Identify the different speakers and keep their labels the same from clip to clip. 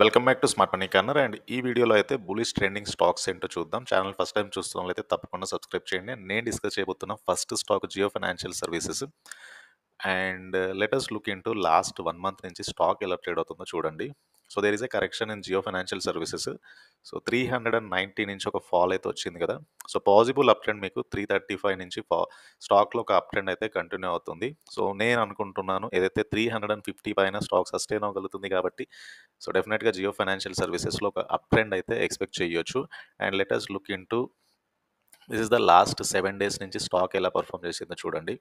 Speaker 1: welcome back to smart money corner and ఈ వీడియోలో అయితే బులిష్ ట్రెండింగ్ స్టాక్స్ ఏంటో చూద్దాం ఛానల్ ఫస్ట్ టైం చూస్తున్న అయితే తప్పకుండా సబ్స్క్రైబ్ చేయండి నేను డిస్కస్ చేయబోతున్న first stock Jio financial services and latest look into last one month నుంచి స్టాక్ ఎలా ట్రేడ్ అవుతుందో చూడండి so there is a correction in Jio financial services so three hundred and ninety నుంచి ఒక ఫాల్ అయితే వచ్చింది కదా సో పాజిబుల్ అప్ ట్రెండ్ మీకు త్రీ థర్టీ ఫైవ్ నుంచి ఫా స్టాక్లో ఒక అప్ ట్రెండ్ అయితే కంటిన్యూ అవుతుంది సో నేను అనుకుంటున్నాను ఏదైతే త్రీ హండ్రెడ్ అండ్ ఫిఫ్టీ పైన స్టాక్ సస్టైన్ అవ్వగలుగుతుంది కాబట్టి సో డెఫినెట్గా జియో ఫైనాన్షియల్ సర్వీసెస్లో ఒక అప్ ట్రెండ్ అయితే ఎక్స్పెక్ట్ చేయొచ్చు and latest look in to this is the last seven days నుంచి స్టాక్ ఎలా పర్ఫామ్ చేసిందో చూడండి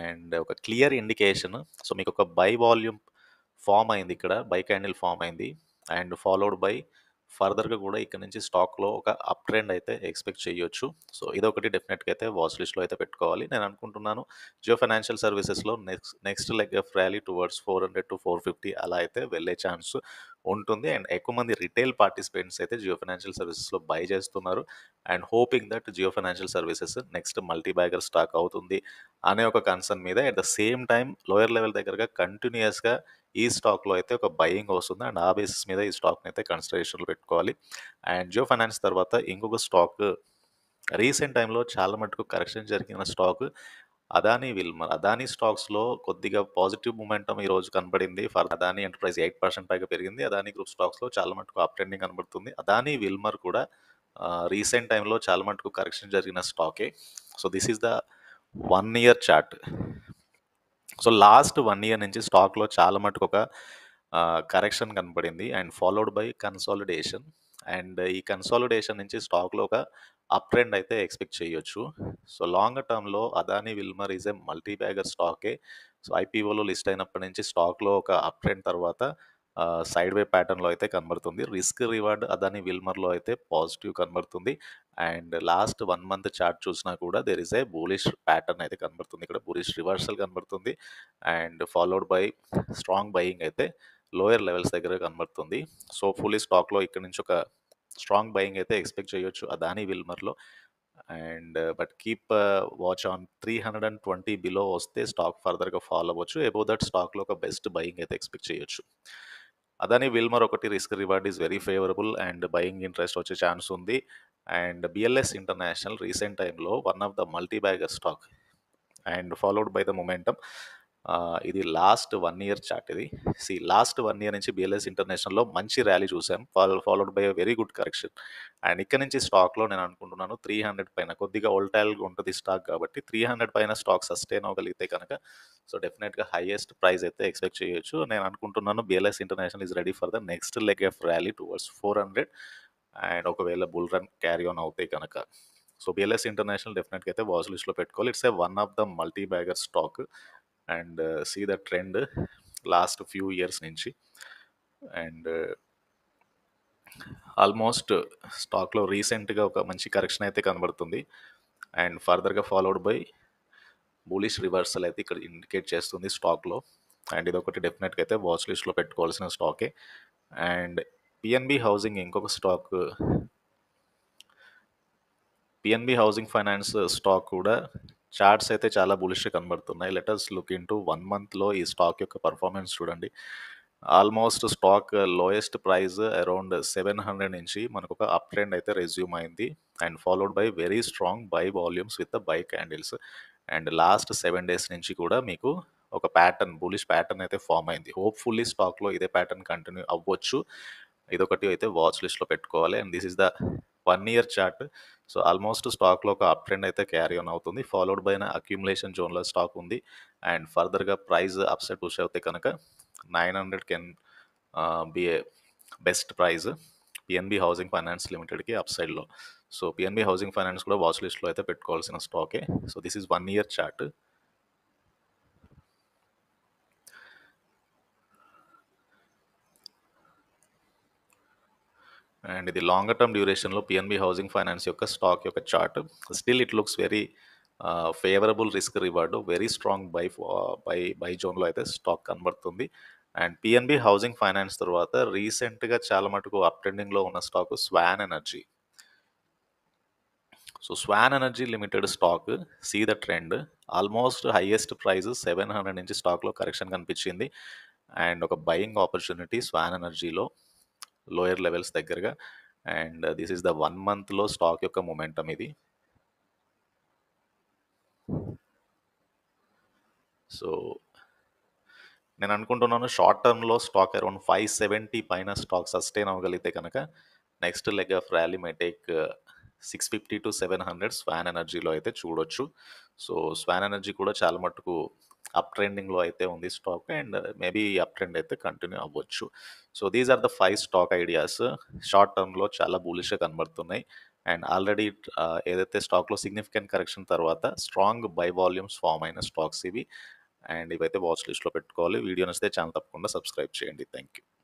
Speaker 1: అండ్ ఒక క్లియర్ ఇండికేషన్ సో మీకు ఒక బై వాల్యూమ్ ఫామ్ అయింది ఇక్కడ బై క్యాండిల్ ఫామ్ అయింది అండ్ ఫాలోడ్ బై ఫర్దర్గా కూడా ఇక్కడ నుంచి స్టాక్లో ఒక అప్ ట్రెండ్ అయితే ఎక్స్పెక్ట్ చేయొచ్చు సో ఇదొకటి డెఫినెట్గా అయితే వాచ్ లిస్ట్లో అయితే పెట్టుకోవాలి నేను అనుకుంటున్నాను జియో ఫైనాన్షియల్ సర్వీసెస్లో next next leg of rally towards four hundred to four fifty అలా అయితే వెళ్ళే ఛాన్స్ ఉంటుంది అండ్ ఎక్కువ మంది రిటైల్ పార్టిసిపెంట్స్ అయితే జియో ఫైనాన్షియల్ సర్వీసెస్లో బై చేస్తున్నారు and hoping that Jio financial services next multi bagger stock అవుతుంది అనే ఒక కన్సర్న్ మీద at the same time lower level దగ్గరగా కంటిన్యూస్గా ఈ స్టాక్లో అయితే ఒక బయింగ్ వస్తుంది అండ్ ఆ బేసిస్ మీద ఈ స్టాక్ని అయితే కన్సిడరేషన్లో పెట్టుకోవాలి అండ్ జియో ఫైనాన్స్ తర్వాత ఇంకొక స్టాక్ రీసెంట్ టైంలో చాలా మటుకు కరెక్షన్ జరిగిన స్టాక్ అదానీ విల్ మన అదానీ స్టాక్స్లో కొద్దిగా పాజిటివ్ మూమెంటం ఈ రోజు కనబడింది for Adani enterprise eight percent పైగా పెరిగింది అదానీ గ్రూప్ స్టాక్స్లో చాలా మటుకు అప్ ట్రెండింగ్ కనబడుతుంది అదానీ విల్మర్ కూడా రీసెంట్ టైంలో చాలా మటుకు కరెక్షన్ జరిగిన స్టాకే so this is the one year chart so last one year నుంచి స్టాక్లో చాలా మటుకు ఒక కరెక్షన్ కనబడింది and followed by consolidation and ఈ కన్సాలిడేషన్ నుంచి స్టాక్లో ఒక అప్ ట్రెండ్ అయితే ఎక్స్పెక్ట్ చేయొచ్చు సో లాంగ్ టర్మ్లో Adani Wilmar is a multi bagger స్టాకే సో ఐపీఓలో లిస్ట్ అయినప్పటి నుంచి స్టాక్లో ఒక అప్ ట్రెండ్ తర్వాత సైడ్ వే ప్యాటర్న్లో అయితే కనబడుతుంది రిస్క్ రివార్డ్ అదాని విల్మర్లో అయితే పాజిటివ్ కనబడుతుంది and last one month chart చూసినా కూడా there is a bullish pattern అయితే కనబడుతుంది ఇక్కడ బూలిష్ రివర్సల్ కనబడుతుంది and followed by strong buying అయితే లోయర్ లెవెల్స్ దగ్గర కనబడుతుంది సో ఫుల్లీ స్టాక్లో ఇక్కడ నుంచి ఒక స్ట్రాంగ్ బయింగ్ అయితే ఎక్స్పెక్ట్ చేయొచ్చు అదాని విల్మర్లో and but keep watch on three hundred and twenty below వస్తే స్టాక్ ఫర్దర్గా ఫాలో అవ్వచ్చు ఎబో దట్ స్టాక్లో ఒక బెస్ట్ బయింగ్ అయితే ఎక్స్పెక్ట్ చేయొచ్చు అదని విల్మర్ ఒకటి risk reward is very favourable and buying interest వచ్చే ఛాన్స్ ఉంది అండ్ బిఎల్ఎస్ ఇంటర్నేషనల్ రీసెంట్ టైంలో one of the multi bagger stock and followed by the momentum ఇది లాస్ట్ వన్ ఇయర్ చార్ట్ ఇది see last one year నుంచి బిఎల్ఎస్ ఇంటర్నేషనల్లో మంచి rally చూసాం followed by very good correction and ఇక్కడ నుంచి స్టాక్లో నేను అనుకుంటున్నాను త్రీ హండ్రెడ్ పైన కొద్దిగా ఓల్టైల్గా ఉంటుంది స్టాక్ కాబట్టి త్రీ హండ్రెడ్ పైన స్టాక్ సస్టైన్ అవ్వగలిగితే కనుక సో డెఫినెట్గా హైయెస్ట్ ప్రైస్ అయితే ఎక్స్పెక్ట్ చేయొచ్చు నేను అనుకుంటున్నాను BLS international is ready for the next leg of rally towards four hundred and ఒకవేళ బుల్ రన్ క్యారీ ఆన్ అవుతాయి కనుక సో బిఎల్ఎస్ ఇంటర్నేషనల్ డెఫినెట్గా అయితే వాచ్ లిస్ట్లో పెట్టుకోవాలి it's a one of the multi bagger stock and see the trend last few years నుంచి and almost స్టాక్లో రీసెంట్గా ఒక మంచి కరెక్షన్ అయితే కనబడుతుంది అండ్ ఫర్దర్గా ఫాలోడ్ బై బులిష్ రివర్సల్ అయితే ఇక్కడ ఇండికేట్ చేస్తుంది స్టాక్లో అండ్ ఇది ఒకటి డెఫినెట్గా అయితే వాచ్ లిస్ట్లో పెట్టుకోవాల్సిన స్టాకే అండ్ పిఎన్బి హౌసింగ్ ఇంకొక stock PNB housing finance stock కూడా చార్ట్స్ అయితే చాలా బులిష్ కనబడుతున్నాయి let's look in to one మంత్లో ఈ స్టాక్ యొక్క పర్ఫార్మెన్స్ చూడండి almost stock lowest price around seven hundred నుంచి మనకు ఒక అప్ ట్రెండ్ అయితే రెజ్యూమ్ అయింది and followed by very strong buy volumes with buy candles and last seven days నుంచి కూడా మీకు ఒక ప్యాటర్న్ బులిష్ ప్యాటర్న్ అయితే ఫామ్ అయింది హోప్ఫుల్లీ స్టాక్లో ఇదే ప్యాటర్న్ కంటిన్యూ అవ్వచ్చు ఇదొకటి అయితే వాచ్ లిస్ట్లో పెట్టుకోవాలి and this is the one year chart so almost స్టాక్లో ఒక అప్ ట్రెండ్ అయితే క్యారీ ఆన్ అవుతుంది ఫాలోడ్ బైన అక్యుములేషన్ జోన్లో స్టాక్ ఉంది అండ్ ఫర్దర్గా ప్రైస్ అప్సెట్ పుష్ అవుతే కనుక nine hundred can be best price PNB housing finance లిమిటెడ్కి అప్సైడ్లో సో పిఎన్బి హౌసింగ్ ఫైనాన్స్ కూడా వాచ్ లిస్ట్లో అయితే పెట్టుకోవాల్సిన స్టాకే so this is one year chart and ఇది లాంగర్ టర్మ్ డ్యూరేషన్లో పిఎన్బి హౌసింగ్ ఫైనాన్స్ యొక్క స్టాక్ యొక్క chart still it looks very favourable risk reward very strong buy buy buy జోన్లో అయితే స్టాక్ కనబడుతుంది అండ్ పిఎన్బి హౌసింగ్ ఫైనాన్స్ తర్వాత రీసెంట్గా చాలా మటుకు అప్ ట్రెండింగ్లో ఉన్న stock Swan Energy so Swan Energy limited stock see the trend almost highest price seven hundred నుంచి స్టాక్లో కరెక్షన్ కనిపించింది అండ్ ఒక బయింగ్ ఆపర్చునిటీ స్వాన్ ఎనర్జీలో లోయర్ లెవెల్స్ దగ్గరగా and this is the one మంత్లో స్టాక్ యొక్క మొమెంటం ఇది సో నేను అనుకుంటున్నాను షార్ట్ టర్మ్లో స్టాక్ అరౌండ్ ఫైవ్ సెవెంటీ పైన స్టాక్ సస్టైన్ అవ్వగలిగితే కనుక next leg of rally my take uh, six fifty to seven hundred Schwann ఎనర్జీలో అయితే చూడొచ్చు సో స్వాన్ ఎనర్జీ కూడా చాలా మటుకు అప్ ట్రెండింగ్లో అయితే ఉంది stock and maybe up trend అయితే కంటిన్యూ అవ్వచ్చు so these are the five stock ideas short టర్మ్లో చాలా బూలిష్గా కనబడుతున్నాయి అండ్ ఆల్రెడీ ఏదైతే స్టాక్లో సిగ్నిఫికెంట్ కరెక్షన్ తర్వాత స్ట్రాంగ్ బై వాల్యూమ్స్ ఫామ్ అయిన స్టాక్స్ ఇవి అండ్ ఇవైతే వాచ్ లిస్ట్లో పెట్టుకోవాలి వీడియో నచ్చితే ఛానల్ తప్పకుండా సబ్స్క్రైబ్ చేయండి థ్యాంక్ యూ